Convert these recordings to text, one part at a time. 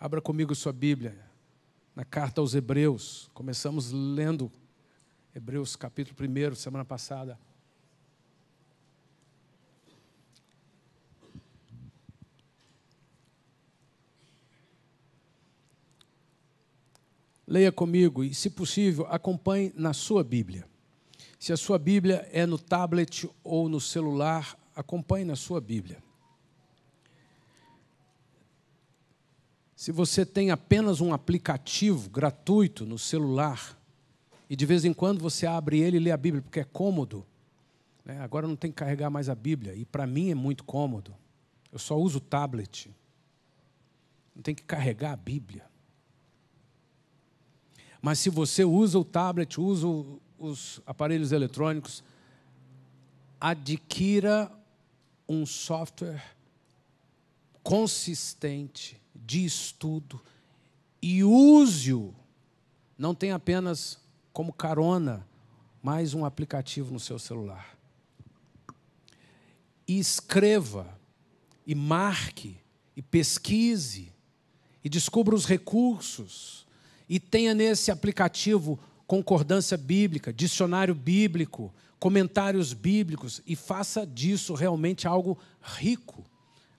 Abra comigo sua Bíblia, na carta aos Hebreus. Começamos lendo Hebreus capítulo 1, semana passada. Leia comigo e, se possível, acompanhe na sua Bíblia. Se a sua Bíblia é no tablet ou no celular, acompanhe na sua Bíblia. Se você tem apenas um aplicativo gratuito no celular e de vez em quando você abre ele e lê a Bíblia porque é cômodo, né? agora não tem que carregar mais a Bíblia e para mim é muito cômodo. Eu só uso o tablet, não tem que carregar a Bíblia. Mas se você usa o tablet, usa os aparelhos eletrônicos, adquira um software consistente de estudo e use-o, não tem apenas como carona, mais um aplicativo no seu celular. E escreva, e marque, e pesquise, e descubra os recursos, e tenha nesse aplicativo concordância bíblica, dicionário bíblico, comentários bíblicos, e faça disso realmente algo rico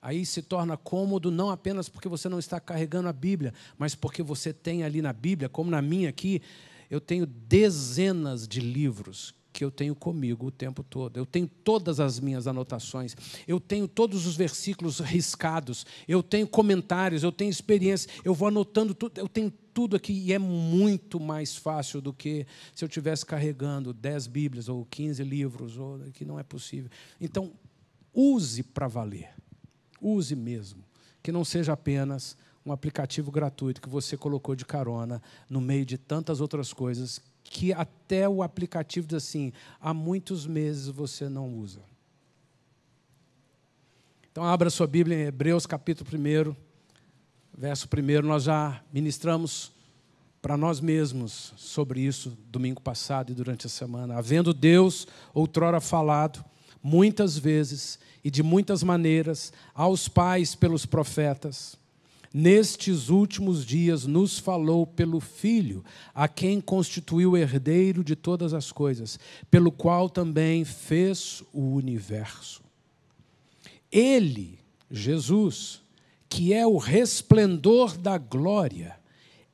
Aí se torna cômodo não apenas porque você não está carregando a Bíblia, mas porque você tem ali na Bíblia, como na minha aqui, eu tenho dezenas de livros que eu tenho comigo o tempo todo. Eu tenho todas as minhas anotações, eu tenho todos os versículos riscados, eu tenho comentários, eu tenho experiência, eu vou anotando tudo, eu tenho tudo aqui e é muito mais fácil do que se eu tivesse carregando 10 Bíblias ou 15 livros, ou que não é possível. Então, use para valer. Use mesmo. Que não seja apenas um aplicativo gratuito que você colocou de carona no meio de tantas outras coisas que até o aplicativo diz assim: há muitos meses você não usa. Então, abra sua Bíblia em Hebreus, capítulo 1, verso 1. Nós já ministramos para nós mesmos sobre isso domingo passado e durante a semana. Havendo Deus outrora falado muitas vezes e de muitas maneiras aos pais pelos profetas, nestes últimos dias nos falou pelo Filho, a quem constituiu herdeiro de todas as coisas, pelo qual também fez o universo. Ele, Jesus, que é o resplendor da glória,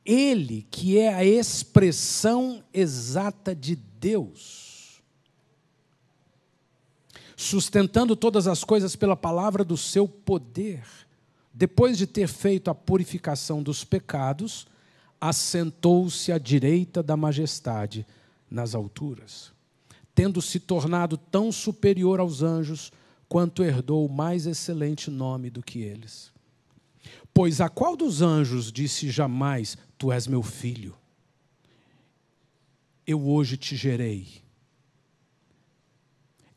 ele que é a expressão exata de Deus sustentando todas as coisas pela palavra do seu poder, depois de ter feito a purificação dos pecados, assentou-se à direita da majestade nas alturas, tendo se tornado tão superior aos anjos quanto herdou mais excelente nome do que eles. Pois a qual dos anjos disse jamais: Tu és meu filho? Eu hoje te gerei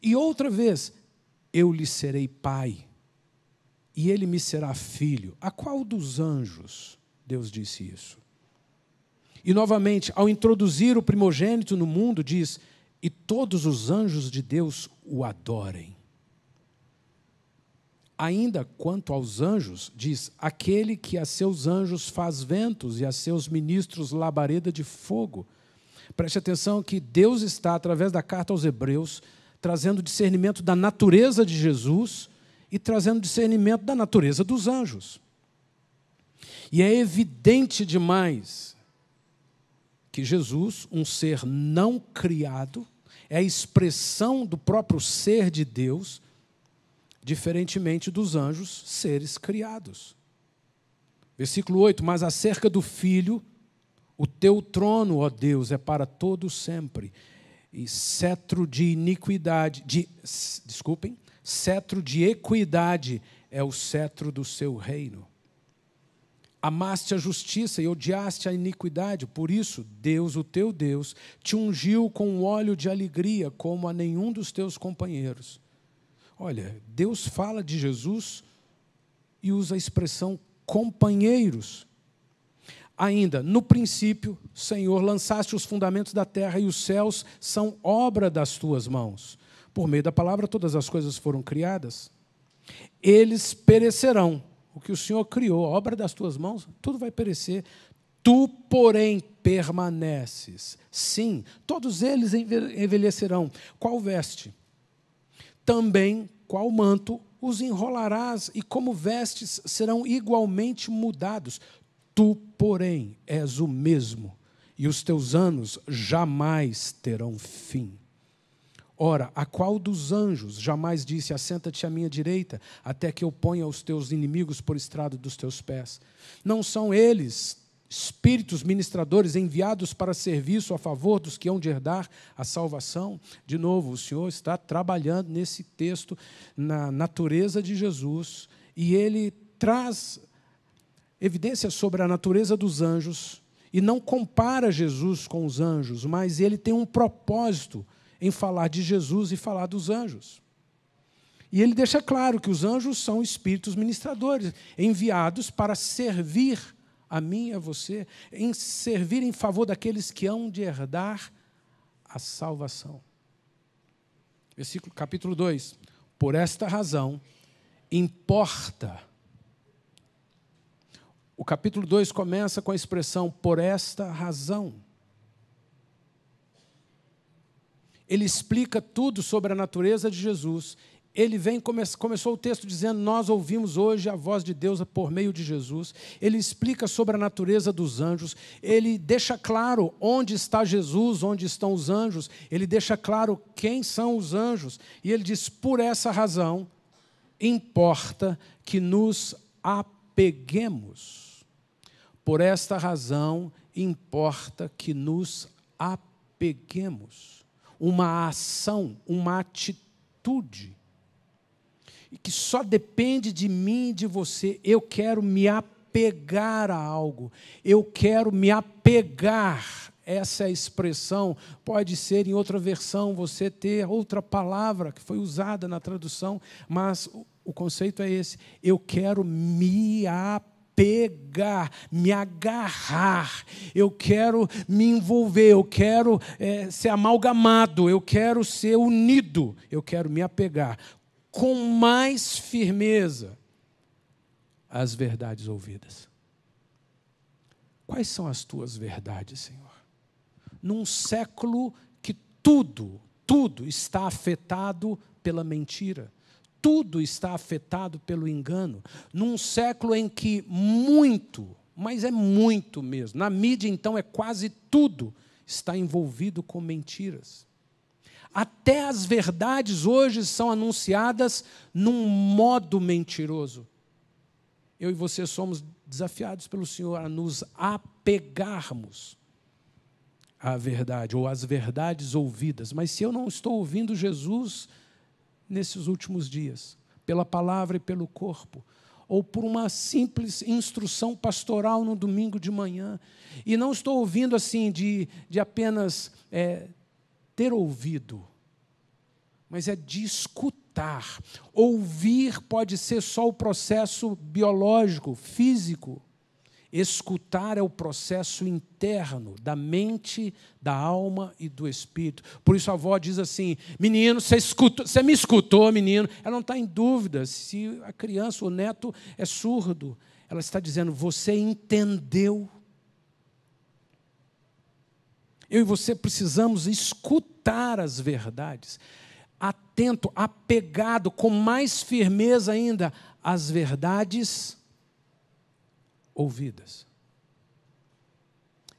e outra vez, eu lhe serei pai, e ele me será filho. A qual dos anjos Deus disse isso? E novamente, ao introduzir o primogênito no mundo, diz: E todos os anjos de Deus o adorem. Ainda quanto aos anjos, diz: Aquele que a seus anjos faz ventos e a seus ministros labareda de fogo. Preste atenção que Deus está, através da carta aos Hebreus, trazendo discernimento da natureza de Jesus e trazendo discernimento da natureza dos anjos. E é evidente demais que Jesus, um ser não criado, é a expressão do próprio ser de Deus, diferentemente dos anjos, seres criados. Versículo 8: Mas acerca do filho, o teu trono, ó Deus, é para todo sempre e cetro de iniquidade, de, desculpem, cetro de equidade é o cetro do seu reino. Amaste a justiça e odiaste a iniquidade, por isso Deus, o teu Deus, te ungiu com óleo de alegria, como a nenhum dos teus companheiros. Olha, Deus fala de Jesus e usa a expressão companheiros ainda, no princípio, Senhor, lançaste os fundamentos da terra e os céus são obra das tuas mãos. Por meio da palavra, todas as coisas foram criadas. Eles perecerão. O que o Senhor criou, obra das tuas mãos, tudo vai perecer. Tu, porém, permaneces. Sim, todos eles envelhecerão. Qual veste? Também qual manto os enrolarás e como vestes serão igualmente mudados. Tu, porém, és o mesmo, e os teus anos jamais terão fim. Ora, a qual dos anjos jamais disse: Assenta-te à minha direita, até que eu ponha os teus inimigos por estrado dos teus pés? Não são eles espíritos ministradores enviados para serviço a favor dos que hão de herdar a salvação? De novo, o Senhor está trabalhando nesse texto, na natureza de Jesus, e ele traz evidências sobre a natureza dos anjos e não compara Jesus com os anjos, mas ele tem um propósito em falar de Jesus e falar dos anjos. E ele deixa claro que os anjos são espíritos ministradores, enviados para servir a mim e a você, em servir em favor daqueles que hão de herdar a salvação. Versículo capítulo 2. Por esta razão importa o capítulo 2 começa com a expressão por esta razão. Ele explica tudo sobre a natureza de Jesus. Ele vem come, começou o texto dizendo: "Nós ouvimos hoje a voz de Deus por meio de Jesus". Ele explica sobre a natureza dos anjos, ele deixa claro onde está Jesus, onde estão os anjos, ele deixa claro quem são os anjos, e ele diz: "Por essa razão importa que nos apeguemos por esta razão, importa que nos apeguemos. Uma ação, uma atitude, e que só depende de mim e de você. Eu quero me apegar a algo, eu quero me apegar. Essa é a expressão, pode ser em outra versão, você ter outra palavra que foi usada na tradução, mas o conceito é esse: eu quero me apegar pegar, me agarrar, eu quero me envolver, eu quero é, ser amalgamado, eu quero ser unido, eu quero me apegar com mais firmeza às verdades ouvidas. Quais são as tuas verdades, Senhor? Num século que tudo, tudo está afetado pela mentira tudo está afetado pelo engano, num século em que muito, mas é muito mesmo, na mídia então é quase tudo, está envolvido com mentiras. Até as verdades hoje são anunciadas num modo mentiroso. Eu e você somos desafiados pelo Senhor a nos apegarmos à verdade ou às verdades ouvidas. Mas se eu não estou ouvindo Jesus, nesses últimos dias, pela palavra e pelo corpo, ou por uma simples instrução pastoral no domingo de manhã. E não estou ouvindo assim de, de apenas é, ter ouvido, mas é de escutar. Ouvir pode ser só o processo biológico, físico, Escutar é o processo interno da mente, da alma e do espírito. Por isso a avó diz assim: Menino, você, escutou, você me escutou, menino? Ela não está em dúvida se a criança, o neto, é surdo. Ela está dizendo: Você entendeu. Eu e você precisamos escutar as verdades, atento, apegado, com mais firmeza ainda às verdades ouvidas.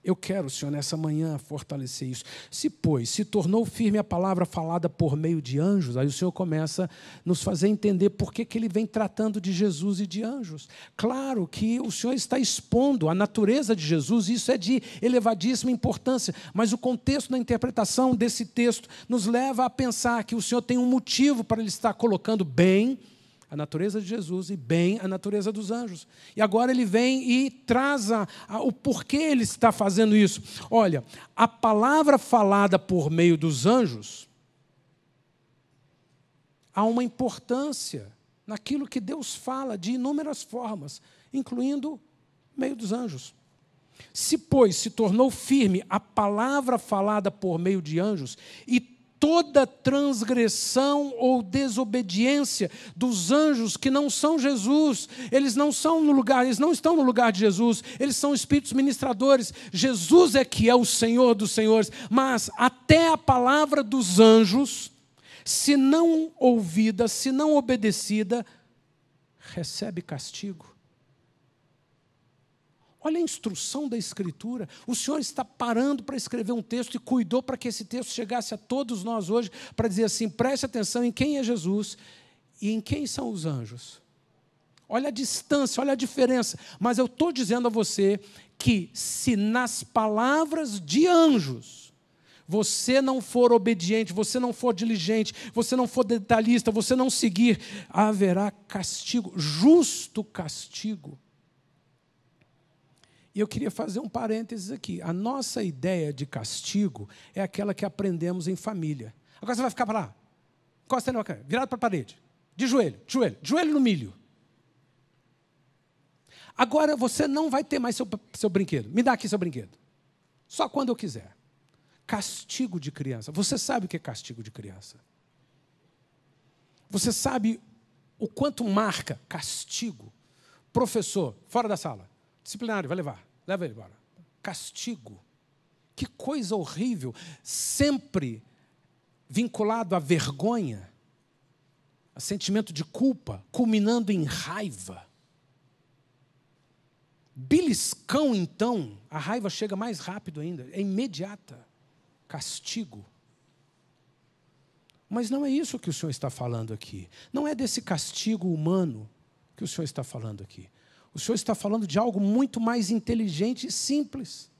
Eu quero, Senhor, nessa manhã fortalecer isso. Se, pois, se tornou firme a palavra falada por meio de anjos, aí o Senhor começa a nos fazer entender por que, que ele vem tratando de Jesus e de anjos. Claro que o Senhor está expondo a natureza de Jesus, e isso é de elevadíssima importância, mas o contexto da interpretação desse texto nos leva a pensar que o Senhor tem um motivo para ele estar colocando bem a natureza de Jesus e bem a natureza dos anjos. E agora ele vem e traz a, a, o porquê ele está fazendo isso. Olha, a palavra falada por meio dos anjos há uma importância naquilo que Deus fala de inúmeras formas, incluindo meio dos anjos. Se, pois, se tornou firme a palavra falada por meio de anjos e toda transgressão ou desobediência dos anjos que não são Jesus, eles não são no lugar, eles não estão no lugar de Jesus, eles são espíritos ministradores. Jesus é que é o Senhor dos senhores, mas até a palavra dos anjos, se não ouvida, se não obedecida, recebe castigo. Olha a instrução da Escritura. O Senhor está parando para escrever um texto e cuidou para que esse texto chegasse a todos nós hoje, para dizer assim: preste atenção em quem é Jesus e em quem são os anjos. Olha a distância, olha a diferença. Mas eu estou dizendo a você que se nas palavras de anjos, você não for obediente, você não for diligente, você não for detalhista, você não seguir, haverá castigo, justo castigo e eu queria fazer um parênteses aqui. A nossa ideia de castigo é aquela que aprendemos em família. Agora você vai ficar para lá, Costa na virado para a parede, de joelho, de joelho, de joelho no milho. Agora você não vai ter mais seu, seu brinquedo. Me dá aqui seu brinquedo. Só quando eu quiser. Castigo de criança. Você sabe o que é castigo de criança? Você sabe o quanto marca castigo? Professor, fora da sala. Disciplinário, vai levar. Leva ele embora. Castigo. Que coisa horrível. Sempre vinculado à vergonha, a sentimento de culpa, culminando em raiva. Beliscão, então, a raiva chega mais rápido ainda, é imediata. Castigo. Mas não é isso que o Senhor está falando aqui. Não é desse castigo humano que o Senhor está falando aqui. O Senhor está falando de algo muito mais inteligente e simples.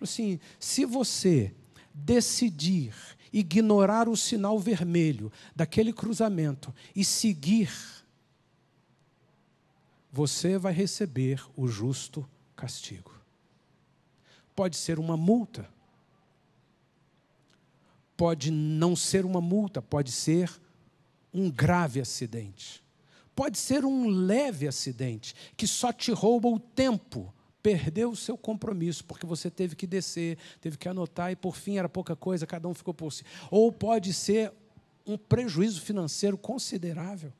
Assim, se você decidir ignorar o sinal vermelho daquele cruzamento e seguir, você vai receber o justo castigo. Pode ser uma multa, pode não ser uma multa, pode ser um grave acidente. Pode ser um leve acidente que só te rouba o tempo perdeu o seu compromisso, porque você teve que descer, teve que anotar e por fim era pouca coisa, cada um ficou por si. Ou pode ser um prejuízo financeiro considerável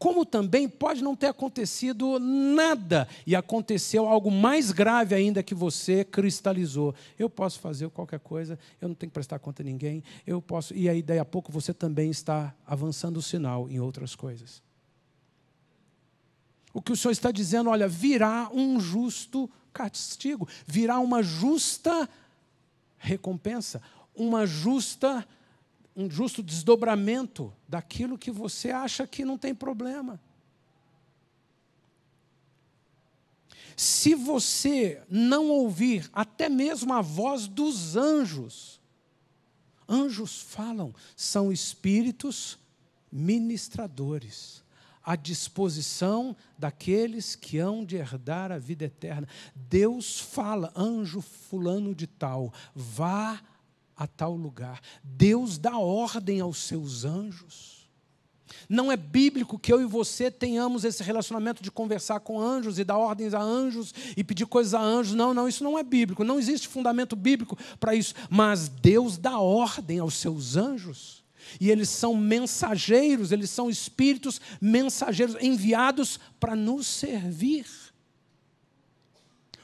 como também pode não ter acontecido nada e aconteceu algo mais grave ainda que você cristalizou. Eu posso fazer qualquer coisa, eu não tenho que prestar conta a ninguém, eu posso. E aí, daí a pouco, você também está avançando o sinal em outras coisas. O que o Senhor está dizendo, olha, virá um justo castigo, virá uma justa recompensa, uma justa recompensa um justo desdobramento daquilo que você acha que não tem problema. Se você não ouvir até mesmo a voz dos anjos, anjos falam, são espíritos ministradores à disposição daqueles que hão de herdar a vida eterna. Deus fala, anjo fulano de tal, vá a tal lugar. Deus dá ordem aos seus anjos. Não é bíblico que eu e você tenhamos esse relacionamento de conversar com anjos e dar ordens a anjos e pedir coisas a anjos. Não, não, isso não é bíblico. Não existe fundamento bíblico para isso. Mas Deus dá ordem aos seus anjos. E eles são mensageiros, eles são espíritos mensageiros enviados para nos servir.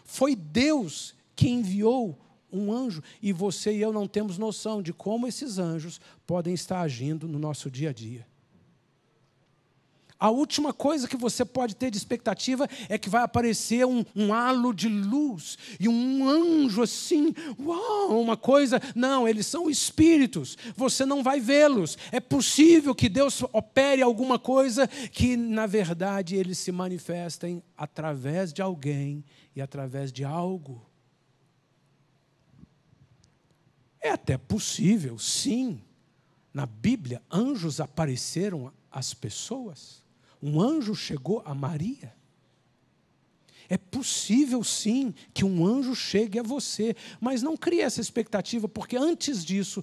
Foi Deus que enviou um anjo, e você e eu não temos noção de como esses anjos podem estar agindo no nosso dia a dia. A última coisa que você pode ter de expectativa é que vai aparecer um, um halo de luz e um anjo assim, uau, uma coisa. Não, eles são espíritos, você não vai vê-los. É possível que Deus opere alguma coisa que, na verdade, eles se manifestem através de alguém e através de algo. É até possível, sim. Na Bíblia, anjos apareceram às pessoas. Um anjo chegou a Maria. É possível sim que um anjo chegue a você, mas não crie essa expectativa, porque antes disso,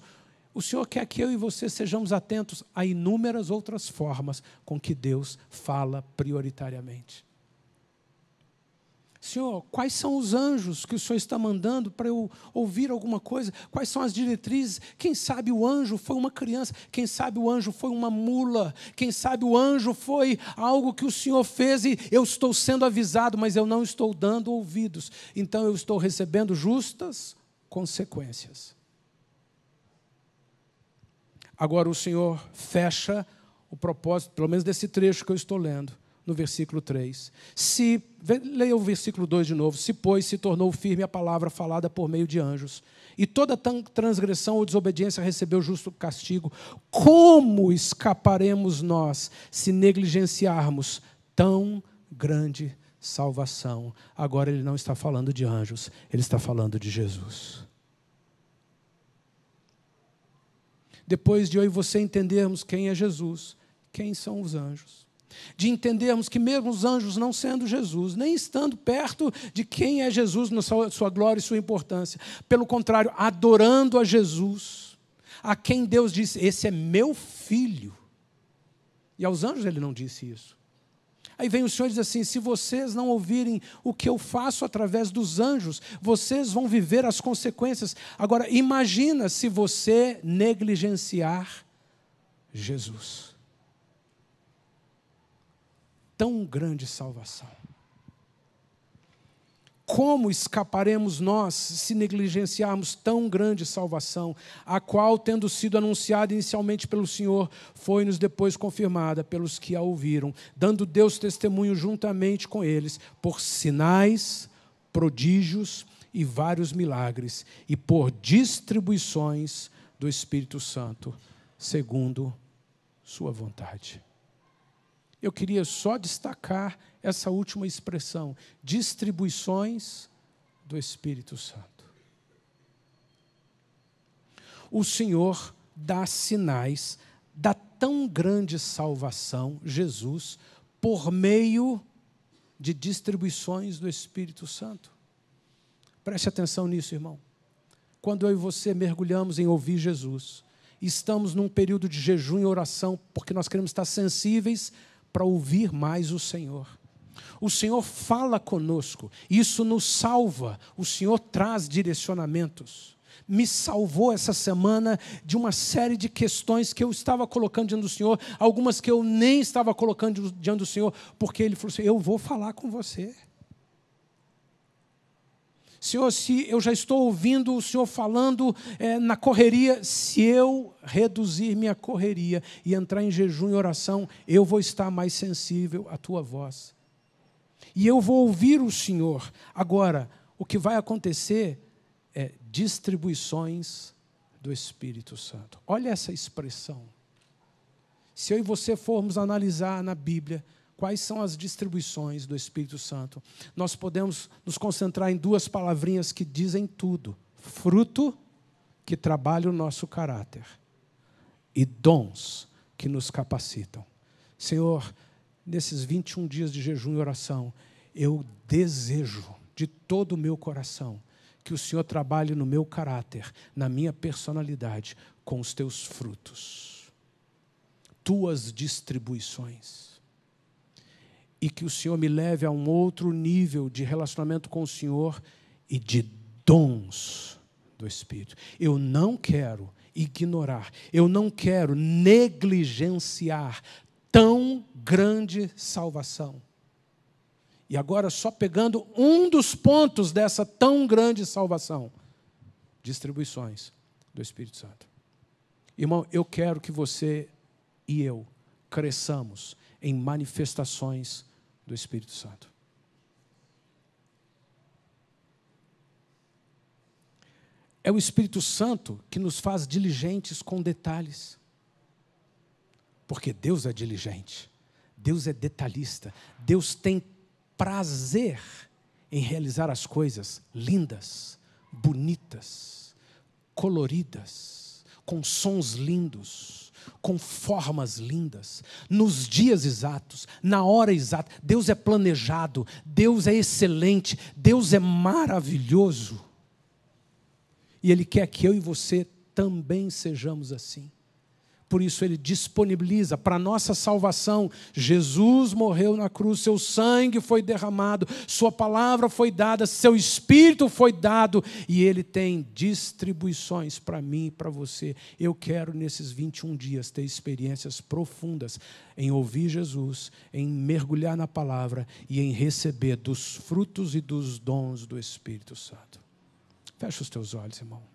o Senhor quer que eu e você sejamos atentos a inúmeras outras formas com que Deus fala prioritariamente. Senhor, quais são os anjos que o Senhor está mandando para eu ouvir alguma coisa? Quais são as diretrizes? Quem sabe o anjo foi uma criança, quem sabe o anjo foi uma mula, quem sabe o anjo foi algo que o Senhor fez e eu estou sendo avisado, mas eu não estou dando ouvidos. Então eu estou recebendo justas consequências. Agora o Senhor fecha o propósito, pelo menos desse trecho que eu estou lendo no versículo 3. Se, leia o versículo 2 de novo. Se, pois, se tornou firme a palavra falada por meio de anjos, e toda transgressão ou desobediência recebeu justo castigo, como escaparemos nós se negligenciarmos tão grande salvação? Agora ele não está falando de anjos, ele está falando de Jesus. Depois de eu e você entendermos quem é Jesus, quem são os anjos? de entendermos que, mesmo os anjos não sendo Jesus, nem estando perto de quem é Jesus na sua, sua glória e sua importância, pelo contrário, adorando a Jesus, a quem Deus disse: Esse é meu filho. E aos anjos ele não disse isso. Aí vem o Senhor e diz assim: se vocês não ouvirem o que eu faço através dos anjos, vocês vão viver as consequências. Agora, imagina se você negligenciar Jesus tão grande salvação. Como escaparemos nós se negligenciarmos tão grande salvação, a qual, tendo sido anunciada inicialmente pelo Senhor, foi-nos depois confirmada pelos que a ouviram, dando Deus testemunho juntamente com eles, por sinais, prodígios e vários milagres, e por distribuições do Espírito Santo, segundo Sua vontade. Eu queria só destacar essa última expressão: distribuições do Espírito Santo. O Senhor dá sinais da tão grande salvação, Jesus, por meio de distribuições do Espírito Santo. Preste atenção nisso, irmão. Quando eu e você mergulhamos em ouvir Jesus, estamos num período de jejum e oração, porque nós queremos estar sensíveis para ouvir mais o Senhor. O Senhor fala conosco, isso nos salva, o Senhor traz direcionamentos. Me salvou essa semana de uma série de questões que eu estava colocando diante do Senhor, algumas que eu nem estava colocando diante do Senhor, porque Ele falou assim: Eu vou falar com você. Senhor, se eu já estou ouvindo o Senhor falando é, na correria, se eu reduzir minha correria e entrar em jejum e oração, eu vou estar mais sensível à tua voz. E eu vou ouvir o Senhor. Agora, o que vai acontecer é distribuições do Espírito Santo. Olha essa expressão. Se eu e você formos analisar na Bíblia, Quais são as distribuições do Espírito Santo? Nós podemos nos concentrar em duas palavrinhas que dizem tudo: fruto, que trabalha o nosso caráter, e dons, que nos capacitam. Senhor, nesses 21 dias de jejum e oração, eu desejo de todo o meu coração que o Senhor trabalhe no meu caráter, na minha personalidade, com os teus frutos, tuas distribuições e que o Senhor me leve a um outro nível de relacionamento com o Senhor e de dons do Espírito. Eu não quero ignorar, eu não quero negligenciar tão grande salvação. E agora, só pegando um dos pontos dessa tão grande salvação: distribuições do Espírito Santo. Irmão, eu quero que você e eu cresçamos em manifestações do Espírito Santo. É o Espírito Santo que nos faz diligentes com detalhes. Porque Deus é diligente, Deus é detalhista, Deus tem prazer em realizar as coisas lindas, bonitas, coloridas, com sons lindos com formas lindas, nos dias exatos, na hora exata. Deus é planejado, Deus é excelente, Deus é maravilhoso. E Ele quer que eu e você também sejamos assim por isso ele disponibiliza para nossa salvação. Jesus morreu na cruz, seu sangue foi derramado, sua palavra foi dada, seu espírito foi dado e ele tem distribuições para mim e para você. Eu quero nesses 21 dias ter experiências profundas em ouvir Jesus, em mergulhar na palavra e em receber dos frutos e dos dons do Espírito Santo. Fecha os teus olhos, irmão.